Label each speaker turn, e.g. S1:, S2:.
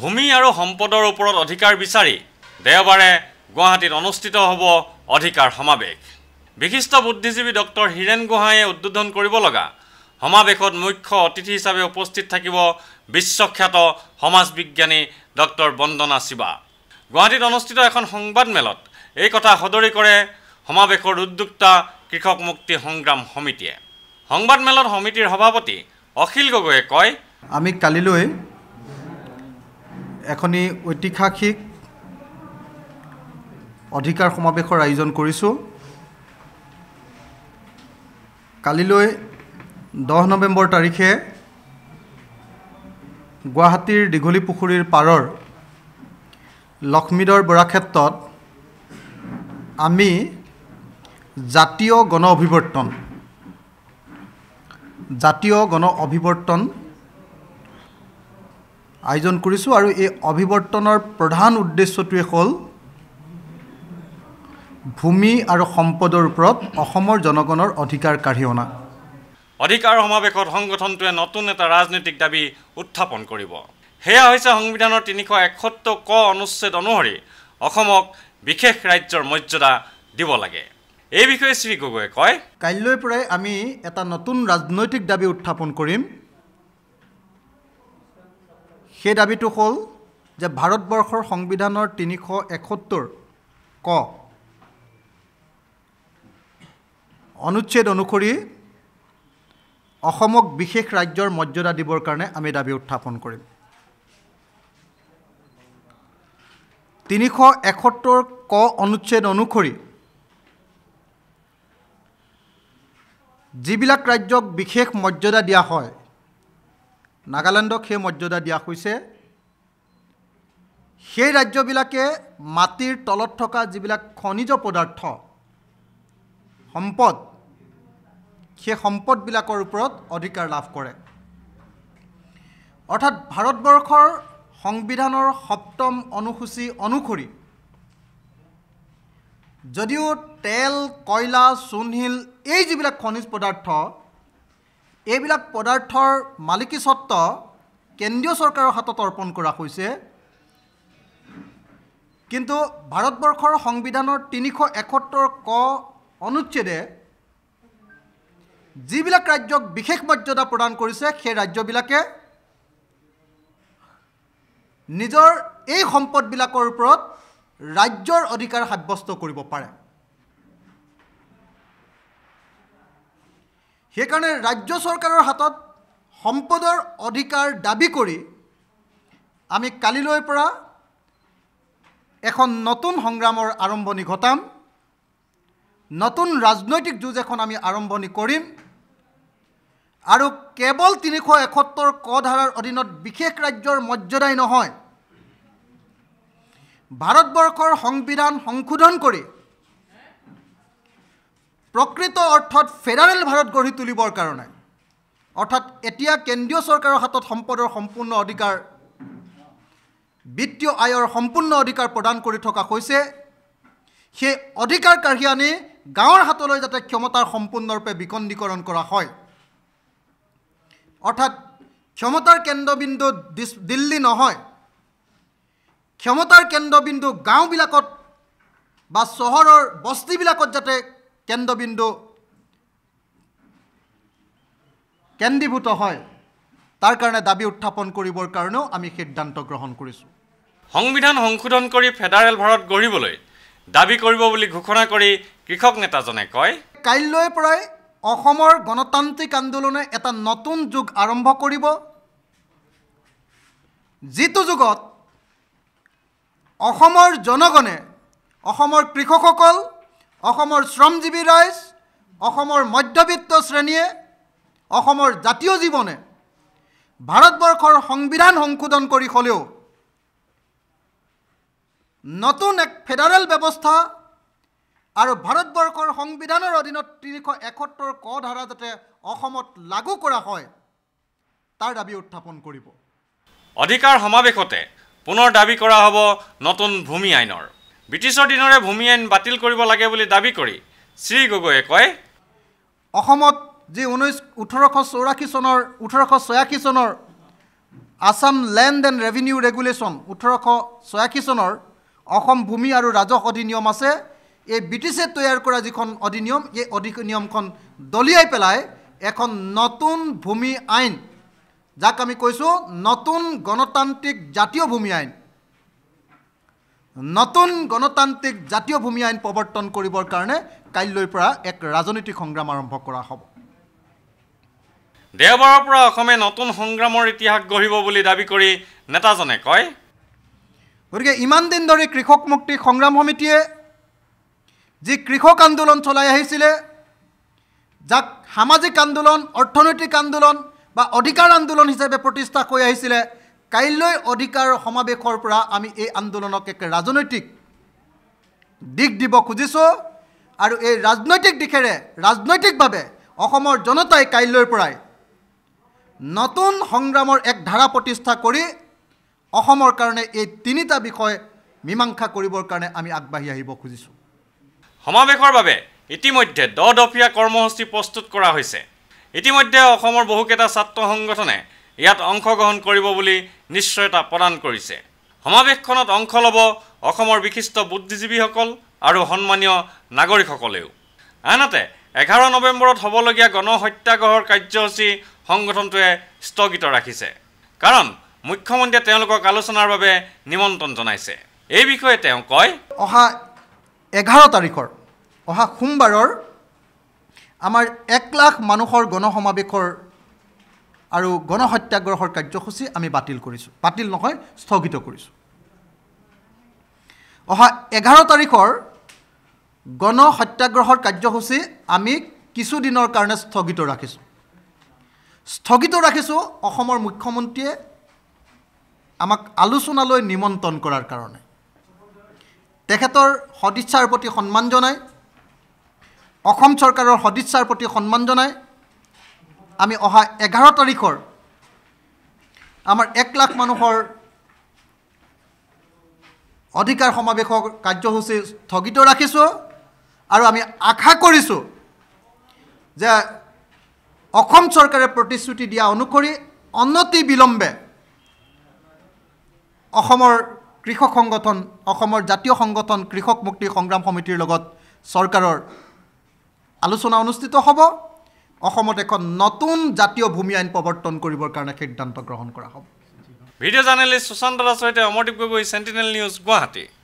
S1: ভূমি আৰু সম্পদৰ ওপৰত অধিকাৰ বিচাৰি দেওবাৰে গুৱাহাটীত অনুষ্ঠিত হ'ব অধিকাৰ সমাৱেশ বিশিষ্ট বুদ্ধিজীৱী ডক্টৰ হীৰেণ গোহাঁয়ে উদ্বোধন কৰিব লগা সমাৱেশত মুখ্য অতিথি হিচাপে উপস্থিত থাকিব বিশ্বখ্যাত সমাজ বিজ্ঞানী ডক্টৰ বন্দনা শিৱা গুৱাহাটীত অনুষ্ঠিত এখন সংবাদমেলত এই কথা সদৰি কৰে সমাৱেশৰ উদ্যোক্তা কৃষক মুক্তি সংগ্ৰাম সমিতিয়ে সংবাদমেলত সমিতিৰ সভাপতি অখিল গগৈয়ে কয়
S2: আমি কালিলৈ এখনি ঐতিহাসিক অধিকাৰ সমাৱেশৰ আয়োজন কৰিছোঁ কালিলৈ দহ নৱেম্বৰ তাৰিখে গুৱাহাটীৰ দীঘলী পুখুৰীৰ পাৰৰ লক্ষ্মীদৰ ক্ষেত্ৰত আমি জাতীয় গণ অভিৱৰ্তন জাতীয় গণ অভিৱৰ্তন আয়োজন কৰিছোঁ আৰু এই অভিৱৰ্তনৰ প্ৰধান উদ্দেশ্যটোৱে হ'ল ভূমি আৰু সম্পদৰ ওপৰত অসমৰ জনগণৰ অধিকাৰ কাঢ়ি অনা
S1: অধিকাৰ সমাৱেশত সংগঠনটোৱে নতুন এটা ৰাজনৈতিক দাবী উত্থাপন কৰিব সেয়া হৈছে সংবিধানৰ তিনিশ এসত্তৰ ক অনুচ্ছেদ অনুসৰি অসমক বিশেষ ৰাজ্যৰ মৰ্যাদা দিব লাগে এই বিষয়ে শ্ৰীগগৈয়ে কয়
S2: কাইলৈ পৰাই আমি এটা নতুন ৰাজনৈতিক দাবী উত্থাপন কৰিম সেই দাবীটো হ'ল যে ভাৰতবৰ্ষৰ সংবিধানৰ তিনিশ এসত্তৰ ক অনুচ্ছেদ অনুসৰি অসমক বিশেষ ৰাজ্যৰ মৰ্যাদা দিবৰ কাৰণে আমি দাবী উত্থাপন কৰিম তিনিশ এসত্তৰ ক অনুচ্ছেদ অনুসৰি যিবিলাক ৰাজ্যক বিশেষ মৰ্যাদা দিয়া হয় নাগালেণ্ডক সেই মৰ্যাদা দিয়া হৈছে সেই ৰাজ্যবিলাকে মাটিৰ তলত থকা যিবিলাক খনিজ পদাৰ্থ সম্পদ সেই সম্পদবিলাকৰ ওপৰত অধিকাৰ লাভ কৰে অৰ্থাৎ ভাৰতবৰ্ষৰ সংবিধানৰ সপ্তম অনুসূচী অনুসৰি যদিও তেল কয়লা চূণশিল এই যিবিলাক খনিজ পদাৰ্থ এইবিলাক পদাৰ্থৰ মালিকী স্বত্ব কেন্দ্ৰীয় চৰকাৰৰ হাতত অৰ্পণ কৰা হৈছে কিন্তু ভাৰতবৰ্ষৰ সংবিধানৰ তিনিশ একসত্তৰ ক অনুচ্ছেদে যিবিলাক ৰাজ্যক বিশেষ মৰ্যাদা প্ৰদান কৰিছে সেই ৰাজ্যবিলাকে নিজৰ এই সম্পদবিলাকৰ ওপৰত ৰাজ্যৰ অধিকাৰ সাব্যস্ত কৰিব পাৰে সেইকাৰণে ৰাজ্য চৰকাৰৰ হাতত সম্পদৰ অধিকাৰ দাবী কৰি আমি কালিলৈ পৰা এখন নতুন সংগ্ৰামৰ আৰম্ভণি ঘটাম নতুন ৰাজনৈতিক যুঁজ এখন আমি আৰম্ভণি কৰিম আৰু কেৱল তিনিশ এসত্তৰ ক ধাৰাৰ অধীনত বিশেষ ৰাজ্যৰ মৰ্যাদাই নহয় ভাৰতবৰ্ষৰ সংবিধান সংশোধন কৰি প্ৰকৃত অৰ্থত ফেডাৰেল ভাৰত গঢ়ি তুলিবৰ কাৰণে অৰ্থাৎ এতিয়া কেন্দ্ৰীয় চৰকাৰৰ হাতত সম্পদৰ সম্পূৰ্ণ অধিকাৰ বিত্তীয় আয়ৰ সম্পূৰ্ণ অধিকাৰ প্ৰদান কৰি থকা হৈছে সেই অধিকাৰ কাঢ়ি আনি গাঁৱৰ হাতলৈ যাতে ক্ষমতাৰ সম্পূৰ্ণৰূপে বিকন্দীকৰণ কৰা হয় অৰ্থাৎ ক্ষমতাৰ কেন্দ্ৰবিন্দু দিল্লী নহয় ক্ষমতাৰ কেন্দ্ৰবিন্দু গাঁওবিলাকত বা চহৰৰ বস্তিবিলাকত যাতে কেন্দ্ৰবিন্দু কেন্দ্ৰীভূত হয় তাৰ কাৰণে দাবী উত্থাপন কৰিবৰ কাৰণেও আমি সিদ্ধান্ত গ্ৰহণ কৰিছোঁ
S1: সংবিধান সংশোধন কৰি ফেডাৰেল ভাৰত গঢ়িবলৈ দাবী কৰিব বুলি ঘোষণা কৰি কৃষক নেতাজনে কয়
S2: কাইলৈ পৰাই অসমৰ গণতান্ত্ৰিক আন্দোলনে এটা নতুন যুগ আৰম্ভ কৰিব যিটো যুগত অসমৰ জনগণে অসমৰ কৃষকসকল অসমৰ শ্ৰমজীৱী ৰাইজ অসমৰ মধ্যবিত্ত শ্ৰেণীয়ে অসমৰ জাতীয় জীৱনে ভাৰতবৰ্ষৰ সংবিধান সংশোধন কৰি হ'লেও নতুন এক ফেডাৰেল ব্যৱস্থা আৰু ভাৰতবৰ্ষৰ সংবিধানৰ অধীনত তিনিশ একসত্তৰ ক ধাৰা যাতে অসমত লাগু কৰা হয় তাৰ দাবী উত্থাপন কৰিব
S1: অধিকাৰ সমাৱেশতে পুনৰ দাবী কৰা হ'ব নতুন ভূমি আইনৰ ব্ৰিটিছৰ দিনৰে ভূমি আইন বাতিল কৰিব লাগে বুলি দাবী কৰি শ্ৰী গগৈয়ে কয়
S2: অসমত যি ঊনৈছ ওঠৰশ চৌৰাশী চনৰ ওঠৰশ ছয়াশী চনৰ Assam land and revenue regulation ওঠৰশ ছয়াশী চনৰ অসম ভূমি আৰু ৰাজহ অধিনিয়ম আছে এই ব্ৰিটিছে তৈয়াৰ কৰা যিখন অধিনিয়ম এই অধিনিয়মখন দলিয়াই পেলাই এখন নতুন ভূমি আইন যাক আমি কৈছোঁ নতুন গণতান্ত্ৰিক জাতীয় ভূমি আইন নতুন গণতান্ত্ৰিক জাতীয় ভূমি আইন প্ৰৱৰ্তন কৰিবৰ কাৰণে কাইলৈৰ পৰা এক ৰাজনৈতিক সংগ্ৰাম আৰম্ভ কৰা হ'ব
S1: দেওবাৰৰ পৰা অসমে নতুন সংগ্ৰামৰ ইতিহাস গঢ়িব বুলি দাবী কৰি নেতাজনে কয়
S2: গতিকে ইমান দিন ধৰি কৃষক মুক্তি সংগ্ৰাম সমিতিয়ে যি কৃষক আন্দোলন চলাই আহিছিলে যাক সামাজিক আন্দোলন অৰ্থনৈতিক আন্দোলন বা অধিকাৰ আন্দোলন হিচাপে প্ৰতিষ্ঠা কৰি আহিছিলে কাইলৈ অধিকাৰ সমাৱেশৰ পৰা আমি এই আন্দোলনক এক ৰাজনৈতিক দিশ দিব খুজিছোঁ আৰু এই ৰাজনৈতিক দিশেৰে ৰাজনৈতিকভাৱে অসমৰ জনতাই কাইলৈৰ পৰাই নতুন সংগ্ৰামৰ এক ধাৰা প্ৰতিষ্ঠা কৰি অসমৰ কাৰণে এই তিনিটা বিষয় মীমাংসা কৰিবৰ কাৰণে আমি আগবাঢ়ি আহিব খুজিছোঁ
S1: সমাৱেশৰ বাবে ইতিমধ্যে দহ দফীয়া কৰ্মসূচী প্ৰস্তুত কৰা হৈছে ইতিমধ্যে অসমৰ বহুকেইটা ছাত্ৰ সংগঠনে ইয়াত অংশগ্ৰহণ কৰিব বুলি নিশ্চয়তা প্ৰদান কৰিছে সমাৱেশখনত অংশ ল'ব অসমৰ বিশিষ্ট বুদ্ধিজীৱীসকল আৰু সন্মানীয় নাগৰিকসকলেও আনহাতে এঘাৰ নৱেম্বৰত হ'বলগীয়া গণহত্যাগ্ৰহৰ কাৰ্যসূচী সংগঠনটোৱে স্থগিত ৰাখিছে কাৰণ মুখ্যমন্ত্ৰীয়ে তেওঁলোকক আলোচনাৰ বাবে নিমন্ত্ৰণ জনাইছে এই বিষয়ে তেওঁ কয়
S2: অহা এঘাৰ তাৰিখৰ অহা সোমবাৰৰ আমাৰ এক লাখ মানুহৰ গণসমাৱেশৰ আৰু গণসত্যাগ্ৰহৰ কাৰ্যসূচী আমি বাতিল কৰিছোঁ বাতিল নহয় স্থগিত কৰিছোঁ অহা এঘাৰ তাৰিখৰ গণসত্যাগ্ৰহৰ কাৰ্যসূচী আমি কিছুদিনৰ কাৰণে স্থগিত ৰাখিছোঁ স্থগিত ৰাখিছোঁ অসমৰ মুখ্যমন্ত্ৰীয়ে আমাক আলোচনালৈ নিমন্ত্ৰণ কৰাৰ কাৰণে তেখেতৰ সদিচ্ছাৰ প্ৰতি সন্মান জনায় অসম চৰকাৰৰ সদিচ্ছাৰ প্ৰতি সন্মান জনায় আমি অহা এঘাৰ তাৰিখৰ আমাৰ এক লাখ মানুহৰ অধিকাৰ সমাৱেশৰ কাৰ্যসূচী স্থগিত ৰাখিছোঁ আৰু আমি আশা কৰিছোঁ যে অসম চৰকাৰে প্ৰতিশ্ৰুতি দিয়া অনুসৰি অনতি বিলম্বে অসমৰ কৃষক সংগঠন অসমৰ জাতীয় সংগঠন কৃষক মুক্তি সংগ্ৰাম সমিতিৰ লগত চৰকাৰৰ আলোচনা অনুষ্ঠিত হ'ব অসমত এখন নতুন জাতীয় ভূমি আইন প্ৰৱৰ্তন কৰিবৰ কাৰণে সিদ্ধান্ত গ্ৰহণ কৰা হ'ব
S1: ভিডিঅ' জাৰ্ণেলিষ্ট সুশান্ত দাসৰ সৈতে অমৰদীপ গগৈ চেণ্টিনেল নিউজ গুৱাহাটী